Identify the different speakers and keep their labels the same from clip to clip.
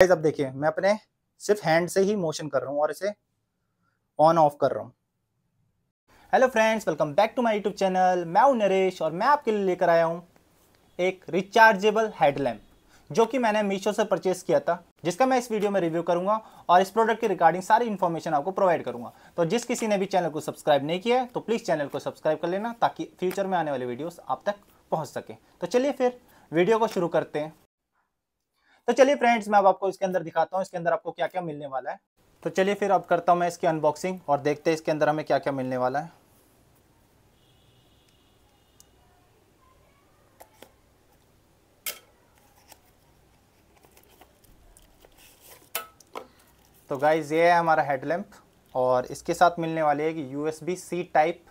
Speaker 1: guys अब देखिए मैं अपने सिर्फ हैंड से ही मोशन कर रहा हूँ और इसे ऑन ऑफ कर रहा हूँ hello friends welcome back to my YouTube channel मैं हूँ नरेश और मैं आपके लिए लेकर आया हूँ एक रिचार्जेबल हेडलैम्प जो कि मैंने मीशो से परचेस किया था जिसका मैं इस वीडियो में रिव्यू करूंगा और इस प्रोडक्ट के रिगार्डिंग सारी इन्फॉर्मेशन आपको प्रोवाइड करूंगा तो जिस किसी ने भी चैनल को सब्सक्राइब नहीं किया है तो प्लीज़ चैनल को सब्सक्राइब कर लेना ताकि फ्यूचर में आने वाले वीडियोज़ आप तक पहुंच सकें तो चलिए फिर वीडियो को शुरू करते हैं तो चलिए फ्रेंड्स मैं अब आपको इसके अंदर दिखाता हूँ इसके अंदर आपको क्या क्या मिलने वाला है तो चलिए फिर अब करता हूँ मैं इसकी अनबॉक्सिंग और देखते हैं इसके अंदर हमें क्या क्या मिलने वाला है तो गाइज़ ये है हमारा हेडलैम्प और इसके साथ मिलने वाली है कि U S B C type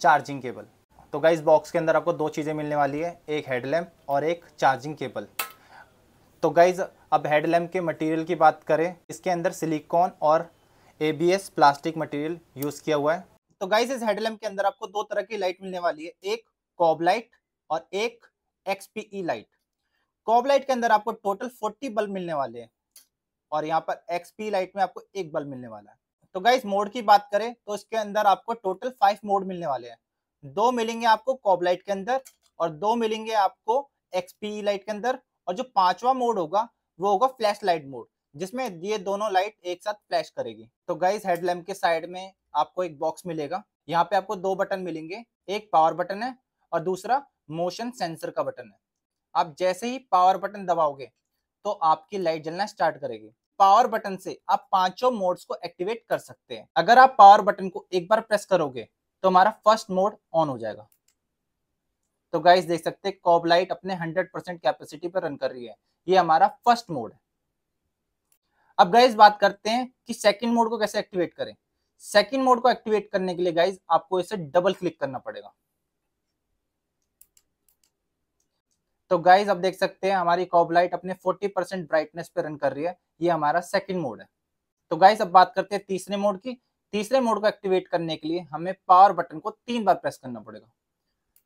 Speaker 1: charging cable तो गाइज़ बॉक्स के अंदर आपको दो चीज़ें मिलने वाली है एक हेडलैम्प और एक चार्जिंग केबल तो गाइज अब हेडलैम्प के मटेरियल की बात करें इसके अंदर सिलिकॉन और एबीएस प्लास्टिक मटेरियल यूज़ किया हुआ है तो गाइज इस हेडलैम्प के अंदर आपको दो तरह की लाइट मिलने वाली है एक कॉब लाइट और एक एक्सपीई लाइट कॉब लाइट के अंदर आपको टोटल फोर्टी बल्ब मिलने वाले हैं और यहाँ पर एक्सपी लाइट e में आपको एक बल्ब मिलने वाला है तो गाइज मोड की बात करें तो इसके अंदर आपको टोटल फाइव मोड मिलने वाले हैं दो मिलेंगे आपको कॉब लाइट के अंदर और दो मिलेंगे आपको एक्सपी लाइट e के अंदर और जो पांचवा मोड होगा वो होगा फ्लैश लाइट मोड जिसमें ये दोनों लाइट एक साथ फ्लैश करेगी तो गाइज हेडलैम्प के साइड में आपको एक बॉक्स मिलेगा यहाँ पे आपको दो बटन मिलेंगे एक पावर बटन है और दूसरा मोशन सेंसर का बटन है आप जैसे ही पावर बटन दबाओगे तो आपकी लाइट जलना स्टार्ट करेगी पावर बटन से आप पांचों मोड्स को एक्टिवेट कर सकते हैं अगर आप पावर बटन को एक बार प्रेस करोगे तो हमारा फर्स्ट मोड ऑन हो जाएगा तो गाइस देख सकते हैं कॉब लाइट अपने 100% कैपेसिटी पर रन कर रही है ये हमारा फर्स्ट मोड है अब गाइस बात करते हैं कि सेकंड मोड को कैसे एक्टिवेट करें सेकंड मोड को एक्टिवेट करने के लिए गाइस आपको इसे डबल क्लिक करना पड़ेगा तो गाइस अब देख सकते हैं हमारी कॉब लाइट अपने 40% ब्राइटनेस पर रन कर रही है ये हमारा सेकेंड मोड है तो गाइज अब बात करते हैं तीसरे मोड की तीसरे मोड को एक्टिवेट करने के लिए हमें पावर बटन को तीन बार प्रेस करना पड़ेगा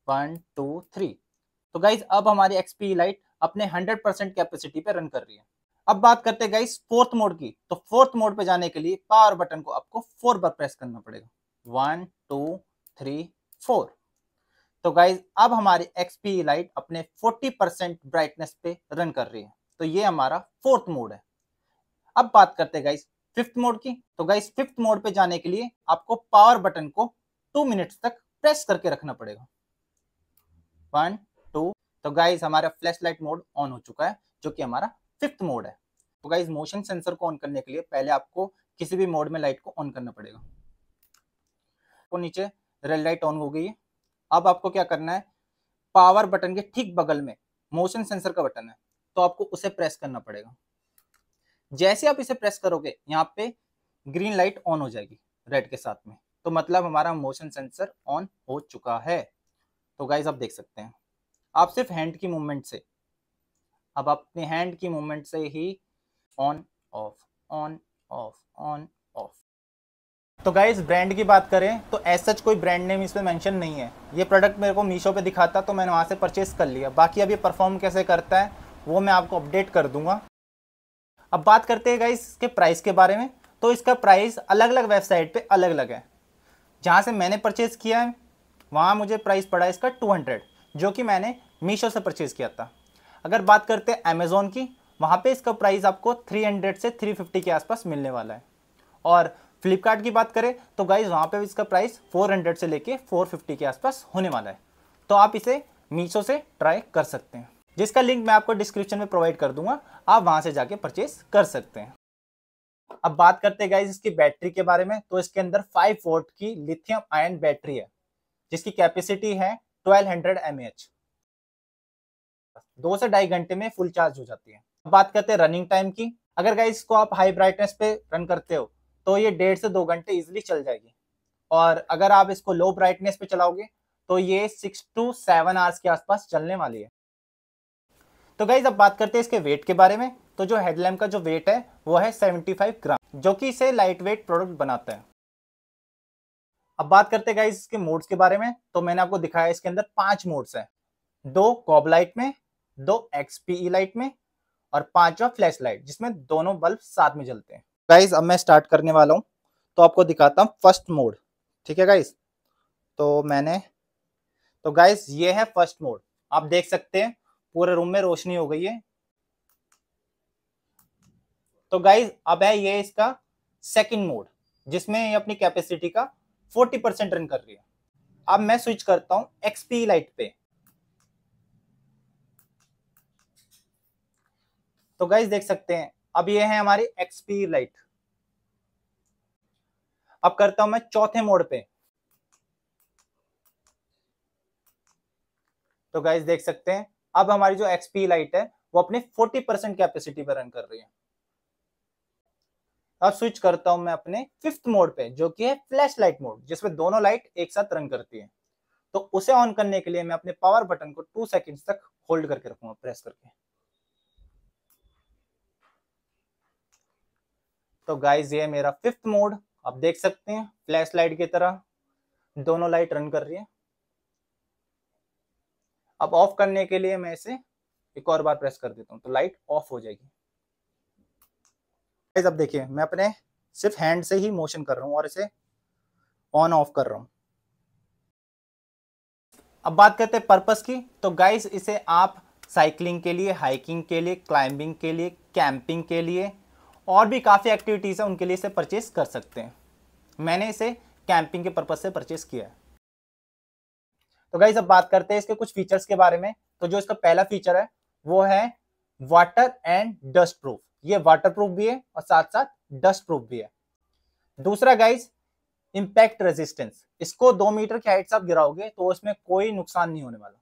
Speaker 1: वन टू थ्री तो गाइज अब हमारी एक्सपी लाइट अपने हंड्रेड परसेंट कैपेसिटी पे रन कर रही है अब बात करते हैं गाइज फोर्थ मोड की तो फोर्थ मोड पे जाने के लिए पावर बटन को आपको फोर बार प्रेस करना पड़ेगा वन टू थ्री फोर तो गाइज अब हमारी एक्सपी लाइट अपने 40 परसेंट ब्राइटनेस पे रन कर रही है तो ये हमारा फोर्थ मोड है अब बात करते गाइज फिफ्थ मोड की तो गाइज फिफ्थ मोड पे जाने के लिए आपको पावर बटन को टू मिनट्स तक प्रेस करके रखना पड़ेगा वन टू तो गाइज हमारा फ्लैश लाइट मोड ऑन हो चुका है जो कि हमारा फिफ्थ मोड है तो गाइज मोशन सेंसर को ऑन करने के लिए पहले आपको किसी भी मोड में लाइट को ऑन करना पड़ेगा तो नीचे रेल लाइट ऑन हो गई है अब आपको क्या करना है पावर बटन के ठीक बगल में मोशन सेंसर का बटन है तो आपको उसे प्रेस करना पड़ेगा जैसे आप इसे प्रेस करोगे यहाँ पे ग्रीन लाइट ऑन हो जाएगी रेड के साथ में तो मतलब हमारा मोशन सेंसर ऑन हो चुका है तो गाइज आप देख सकते हैं आप सिर्फ हैंड की मूवमेंट से अब अपने हैंड की मूवमेंट से ही on off on off on off तो गाइज ब्रांड की बात करें तो ऐसा कोई ब्रांड नेम इसमें मेंशन नहीं है ये प्रोडक्ट मेरे को मीशो पे दिखाता तो मैंने वहाँ से परचेस कर लिया बाकी अब ये परफॉर्म कैसे करता है वो मैं आपको अपडेट कर दूंगा अब बात करते हैं गाइज के प्राइस के बारे में तो इसका प्राइस अलग अलग वेबसाइट पर अलग अलग है जहाँ से मैंने परचेज़ किया है वहाँ मुझे प्राइस पड़ा इसका टू हंड्रेड जो कि मैंने मीशो से परचेज़ किया था अगर बात करते हैं अमेज़ोन की वहाँ पे इसका प्राइस आपको 300 से 350 के आसपास मिलने वाला है और फ्लिपकार्ट की बात करें तो गाइज़ वहाँ पे इसका प्राइस 400 से लेके 450 के आसपास होने वाला है तो आप इसे मीशो से ट्राई कर सकते हैं जिसका लिंक मैं आपको डिस्क्रिप्शन में प्रोवाइड कर दूंगा आप वहाँ से जाके परचेज कर सकते हैं अब बात करते हैं गाइज इसकी बैटरी के बारे में तो इसके अंदर फाइव वोल्ट की लिथियम आयन बैटरी है जिसकी कैपेसिटी है 1200 हंड्रेड दो से ढाई घंटे में फुल चार्ज हो जाती है अब बात करते हैं रनिंग टाइम की अगर गाइस को आप हाई ब्राइटनेस पे रन करते हो तो ये डेढ़ से दो घंटे इजिली चल जाएगी और अगर आप इसको लो ब्राइटनेस पे चलाओगे तो ये सिक्स टू सेवन आवर्स के आसपास चलने वाली है तो गाइज अब बात करते हैं इसके वेट के बारे में तो जो हेडलैम्प का जो वेट है वो है 75 ग्राम जो कि इसे लाइट वेट प्रोडक्ट बनाता है अब बात करते हैं गाइस इसके मोड्स के बारे में तो मैंने आपको दिखाया इसके अंदर पांच मोड्स हैं दो कॉब लाइट में दो एक्सपीई लाइट e में और पांचवा फ्लैश लाइट जिसमें दोनों बल्ब साथ में जलते हैं गाइस अब मैं स्टार्ट करने वाला हूँ तो आपको दिखाता हूँ फर्स्ट मोड ठीक है गाइस तो मैंने तो गाइस ये है फर्स्ट मोड आप देख सकते हैं पूरे रूम में रोशनी हो गई है तो गाइज अब है ये इसका सेकेंड मोड जिसमें ये अपनी कैपेसिटी का फोर्टी परसेंट रन कर रही है अब मैं स्विच करता हूं एक्सपी लाइट पे तो गाइज देख सकते हैं अब ये है हमारी एक्सपी लाइट अब करता हूं मैं चौथे मोड पे तो गाइज देख सकते हैं अब हमारी जो एक्सपी लाइट है वो अपने 40 परसेंट कैपेसिटी पर रन कर रही है अब स्विच करता हूं मैं अपने फिफ्थ मोड पे जो कि है फ्लैश लाइट मोड जिसमें दोनों लाइट एक साथ रन करती है तो उसे ऑन करने के लिए मैं अपने पावर बटन को टू सेकेंड तक होल्ड करके रखूंगा प्रेस करके तो गाइज ये मेरा फिफ्थ मोड आप देख सकते हैं फ्लैश लाइट की तरह दोनों लाइट रन कर रही है अब ऑफ करने के लिए मैं इसे एक और बार प्रेस कर देता हूं तो लाइट ऑफ हो जाएगी गाइस अब देखिए मैं अपने सिर्फ हैंड से ही मोशन कर रहा हूँ और इसे ऑन ऑफ कर रहा हूँ अब बात करते हैं पर्पस की तो गाइस इसे आप साइकिलिंग के लिए हाइकिंग के लिए क्लाइंबिंग के लिए कैंपिंग के लिए और भी काफ़ी एक्टिविटीज़ हैं उनके लिए इसे परचेस कर सकते हैं मैंने इसे कैंपिंग के पर्पज़ से परचेस किया तो गाइज अब बात करते हैं इसके कुछ फीचर्स के बारे में तो जो इसका पहला फीचर है वो है वाटर एंड डस्ट प्रूफ ये वाटर प्रूफ भी है और साथ साथ डस्ट प्रूफ भी है दूसरा गाइज इम्पैक्ट रेजिस्टेंस इसको दो मीटर की हाइट से आप गिराओगे तो उसमें कोई नुकसान नहीं होने वाला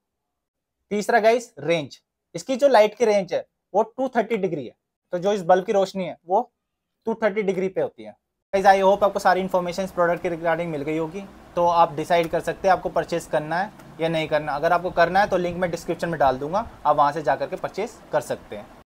Speaker 1: तीसरा गाइज रेंज इसकी जो लाइट की रेंज है वो 230 डिग्री है तो जो इस बल्ब की रोशनी है वो 230 डिग्री पे होती है गाइज आई होप आपको सारी इन्फॉर्मेशन प्रोडक्ट की रिगार्डिंग मिल गई होगी तो आप डिसाइड कर सकते हैं आपको परचेस करना है या नहीं करना अगर आपको करना है तो लिंक मैं डिस्क्रिप्शन में डाल दूंगा आप वहाँ से जा करके परचेस कर सकते हैं